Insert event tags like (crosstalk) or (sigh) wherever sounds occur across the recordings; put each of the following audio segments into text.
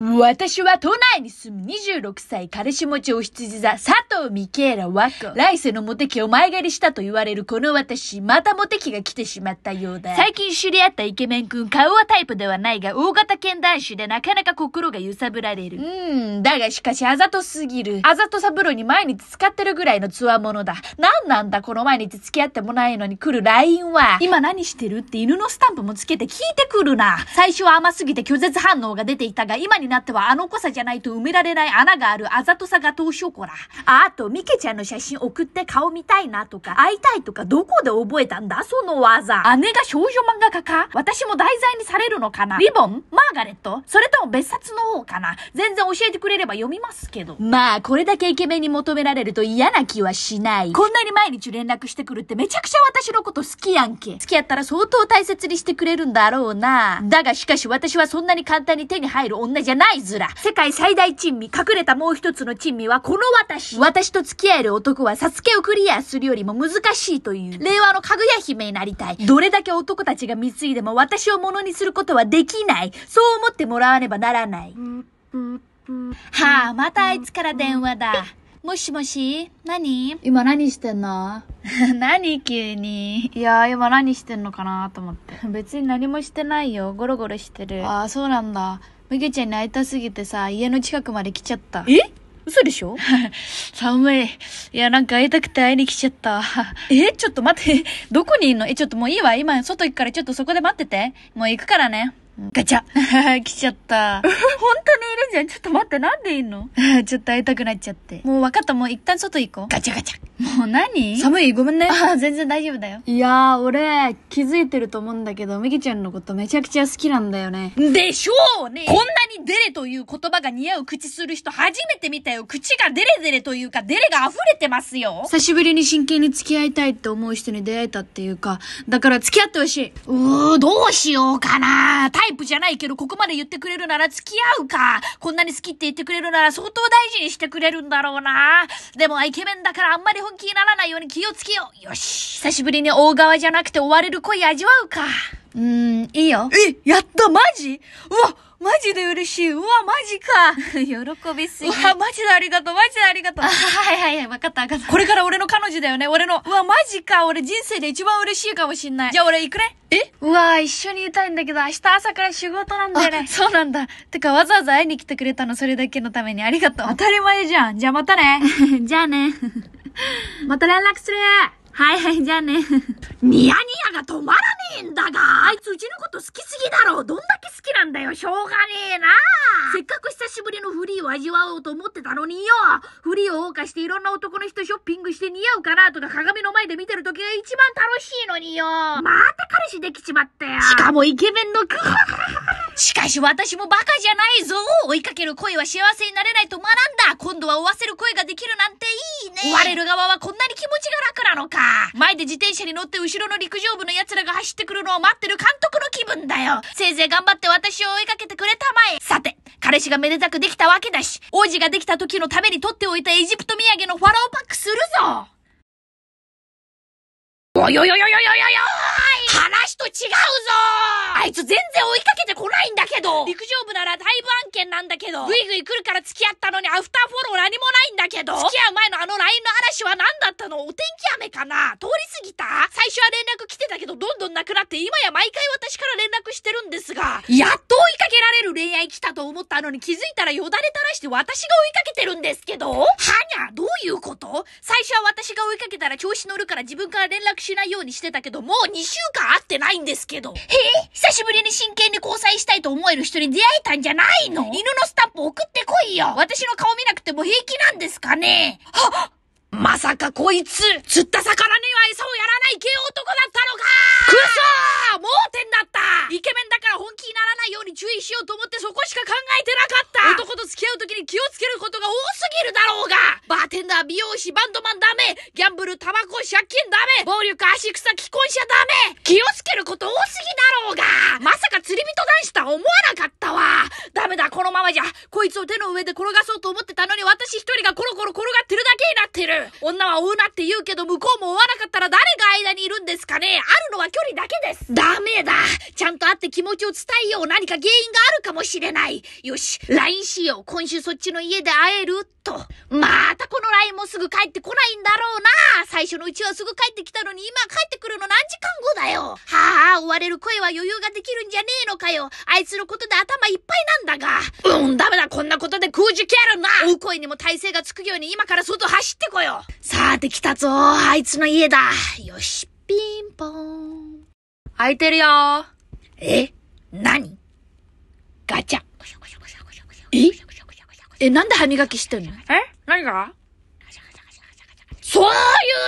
私は都内に住む26歳彼氏持ちお羊座佐藤ミケーラ和子。来世のモテ期を前借りしたと言われるこの私、またモテ期が来てしまったようだ。最近知り合ったイケメンくん、顔はタイプではないが、大型犬男子でなかなか心が揺さぶられる。うーん、だがしかしあざとすぎる。あざとサブロに毎日使ってるぐらいの強者だ。なんなんだこの毎日付き合ってもないのに来る LINE は。今何してるって犬のスタンプもつけて聞いてくるな。最初は甘すぎて拒絶反応が出ていたが、今にになってはあの濃さじゃないと埋められない穴があるあざとさが当証こら。あと、ミケちゃんの写真送って顔見たいなとか、会いたいとかどこで覚えたんだその技。姉が少女漫画家か私も題材にされるのかなリボンマーガレットそれとも別冊の方かな全然教えてくれれば読みますけど。まあ、これだけイケメンに求められると嫌な気はしない。こんなに毎日連絡してくるってめちゃくちゃ私のこと好きやんけ。好きやったら相当大切にしてくれるんだろうな。だがしかし私はそんなに簡単に手に入る女じゃない。ないずら。世界最大珍味、隠れたもう一つの珍味はこの私。私と付き合える男はサスケをクリアするよりも難しいという、令和のかぐや姫になりたい。どれだけ男たちが貢いでも私をものにすることはできない。そう思ってもらわねばならない。はあ、またあいつから電話だ。もしもし何今何してんの (laughs) 何急に。いや今何してんのかなと思って。別に何もしてないよ。ゴロゴロしてる。ああ、そうなんだ。むぎちゃんに会いたすぎてさ、家の近くまで来ちゃった。え嘘でしょ (laughs) 寒い。いや、なんか会いたくて会いに来ちゃった。(laughs) えちょっと待って。どこにいんのえ、ちょっともういいわ。今、外行くからちょっとそこで待ってて。もう行くからね。ガチャ (laughs) 来ちゃった。本当にいるじゃん。ちょっと待って、なんでいんの (laughs) ちょっと会いたくなっちゃって。もう分かった、もう一旦外行こう。ガチャガチャ。もう何寒いごめんね。ああ、全然大丈夫だよ。いやー、俺、気づいてると思うんだけど、みきちゃんのことめちゃくちゃ好きなんだよね。でしょうねこんなにデレという言葉が似合う口する人初めて見たよ。口がデレデレというか、デレが溢れてますよ。久しぶりに真剣に付き合いたいって思う人に出会えたっていうか、だから付き合ってほしい。うー、どうしようかな。イプじゃないけど、ここまで言ってくれるなら付き合うか。こんなに好きって言ってくれるなら相当大事にしてくれるんだろうな。でもイケメンだからあんまり本気にならないように気をつけよう。よし。久しぶりに大川じゃなくて追われる恋味わうか。うーん、いいよ。え、やったマジうわマジで嬉しい。うわ、マジか。(laughs) 喜びすぎ。うわ、マジでありがとう。マジでありがとう。はいはいはい。わかったわかった。これから俺の彼女だよね。俺の。うわ、マジか。俺人生で一番嬉しいかもしんない。じゃあ俺行くね。えうわ、一緒にいたいんだけど、明日朝から仕事なんだよね。そうなんだ。てか、わざわざ会いに来てくれたの、それだけのためにありがとう。当たり前じゃん。じゃあまたね。(laughs) じゃあね。また連絡する。はいはい、じゃあね。ニ (laughs) ヤニヤが止まらねえんだが、あいつうちのこと好きすぎだろ。どんだなんだよ、しょうがねえなせっかく久しぶりのフリーを味わおうと思ってたのによフリーを謳歌していろんな男の人ショッピングして似合うかなとか鏡の前で見てる時が一番楽しいのによまた彼氏できちまったよしかもイケメンのグハハハし私もバカじゃないぞ追いかける恋は幸せになれないと学んだ今度は追わせる恋ができるなんていいね追われる側はこんなに気持ちが楽なのか前で自転車に乗って後ろの陸上部の奴らが走ってくるのを待ってる監督の気分だよせいぜい頑張って私を追いかけてくれたまえさて、彼氏がめでたくできたわけだし、王子ができた時のために取っておいたエジプト土産のファローパックするぞおよよよよよよよーい話と違うぞあいつ全然追いかけてこないんだけど陸上部ならだいぶ案件なんだけどグイグイ来るから付き合ったのにアフターフォロー何もないんだけど付き合う前のあの LINE の嵐は何だったのお天気雨かな通り過ぎた最初は連絡来てたけどどんどんなくなって今や毎回私から連絡してるんですがやっと追いかけられる恋愛来たと思ったのに気づいたらよだれ垂らして私が追いかけてるんですけどはにゃどういうこと最初は私が追いかけたら調子乗るから自分から連絡しないようにしてたけどもう2週間会ってないんですけど。へえ久しぶりに真剣に交際したいと思える人に出会えたんじゃないの犬のスタンプ送ってこいよ私の顔見なくても平気なんですかねはまさかこいつ、釣った魚には餌をやらない系男だったのかくそー盲点だったイケメンだから本気にならないように注意しようと思ってそこしか考えてなかった男と付き合う時に気をつけることが多すぎるーテンダー、美容師、バンドマンダメギャンブル、タバコ、借金ダメ暴力、足草、既婚者ダメ気をつけること多すぎだろうがまさか釣り人男子とは思わなかったわダメだ、このままじゃこいつを手の上で転がそうと思ってたのに私一人がコロコロ転がってる女は追うなって言うけど向こうも追わなかったら誰が間にいるんですかねあるのは距離だけですダメだちゃんと会って気持ちを伝えよう何か原因があるかもしれないよし、LINE しよう今週そっちの家で会えると。またこの LINE もすぐ帰ってこないんだろうな最初のうちはすぐ帰ってきたのに今帰ってくるの何時間後だよはあ、追われる声は余裕ができるんじゃねえのかよあいつのことで頭いっぱいなんだがうん、ダメだこんなことで空じけるな追う声にも体勢がつくように今から外走ってこよよさーてきたぞあいつの家だよし、ピンポーン。開いてるよえ何ガチャ。ええ、なんで歯磨きしてんのえ何がそういう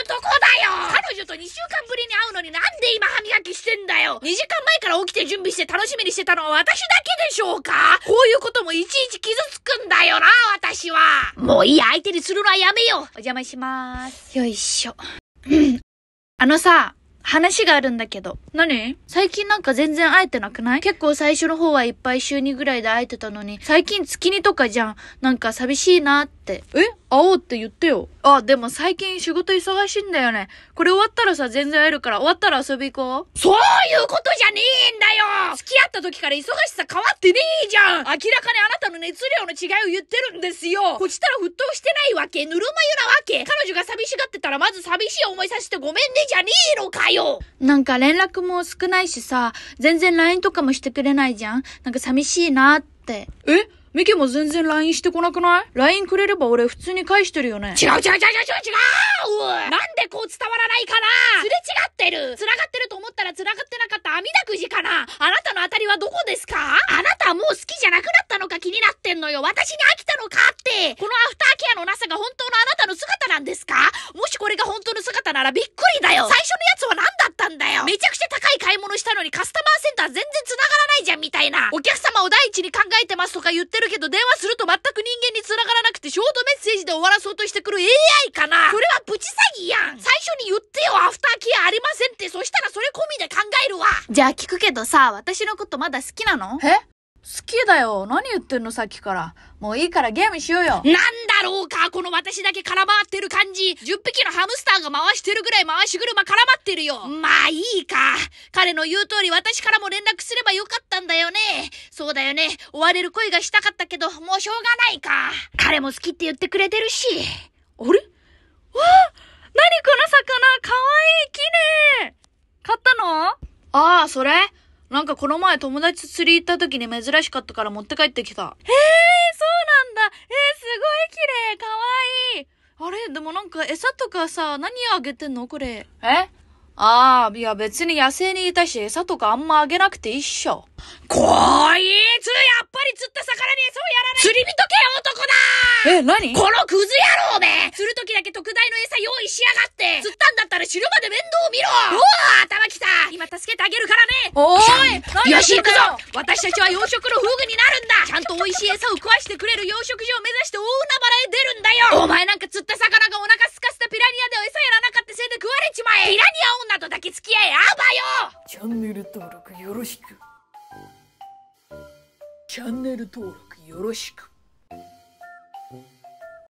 とこだよと2週間ぶりに会うのになんで今歯磨きしてんだよ !2 時間前から起きて準備して楽しみにしてたのは私だけでしょうかこういうこともいちいち傷つくんだよな、私はもういい相手にするのはやめようお邪魔しまーす。よいしょ。(clears throat) あのさ、話があるんだけど。何最近なんか全然会えてなくない結構最初の方はいっぱい週2ぐらいで会えてたのに、最近月にとかじゃん。なんか寂しいなって。え会おうって言ってよ。あ、でも最近仕事忙しいんだよね。これ終わったらさ、全然会えるから、終わったら遊び行こう。そういうことじゃねえんだよ付き合った時から忙しさ変わってねえじゃん明らかにあなたの熱量の違いを言ってるんですよこちたら沸騰してないわけ、ぬるま湯なわけ彼女が寂しがってたらまず寂しい思いさせてごめんねじゃねえのかよなんか連絡も少ないしさ、全然 LINE とかもしてくれないじゃんなんか寂しいなって。えミケも全然 LINE してこなくない ?LINE くれれば俺普通に返してるよね。違う違う違う違う違うなんでこう伝わらないかなすれ違ってる繋がってると思ったら繋がってなかった網だくじかなあなたの当たりはどこですかあなたはもう好きじゃなくなったのか気になってんのよ私に飽きたのかってこのアフターケアのなさが本当のあなたの姿なんですかもしこれが本当の姿ならびっくりだよ最初のやつは何だったんだよめちゃくちゃ高い買い物したのにカスタマーセンター全然繋がらないじゃん地に考えてますとか言ってるけど、電話すると全く人間に繋がらなくて、ショートメッセージで終わらそうとしてくる AI かなそれはプチ詐欺やん最初に言ってよ、アフターケアありませんって、そしたらそれ込みで考えるわじゃあ聞くけどさ、私のことまだ好きなのえ好きだよ。何言ってんのさっきから。もういいからゲームしようよ。なんだろうかこの私だけ空回ってる感じ。10匹のハムスターが回してるぐらい回し車絡まってるよ。まあいいか。彼の言う通り私からも連絡すればよかったんだよね。そうだよね。追われる恋がしたかったけど、もうしょうがないか。彼も好きって言ってくれてるし。あれわあ何この魚かわいい綺麗買ったのああ、それなんかこの前友達と釣り行った時に珍しかったから持って帰ってきた。へえ、そうなんだえー、すごい綺麗かわいいあれでもなんか餌とかさ、何あげてんのこれ。えああ、いや別に野生にいたし、餌とかあんまあげなくていいっしょ。こいつやっぱり釣った魚に餌をやらない釣り人系男だえ、何このクズ野郎め釣る時だけ特大の餌用意しやがって釣ったんだったら死ぬまで面倒見ろおお頭きた今助けてあげるからねおーいよし行くぞ私たちは養殖のフグになるんだちゃんと美味しい餌を食わしてくれる養殖場を目指して大海原へ出るんだよお前なんか釣った魚がお腹すかせたピラニアで餌やらなかったせいで食われちまえピラニア女と抱きつき合えあばよチャンネル登録よろしくチャンネル登録よろしく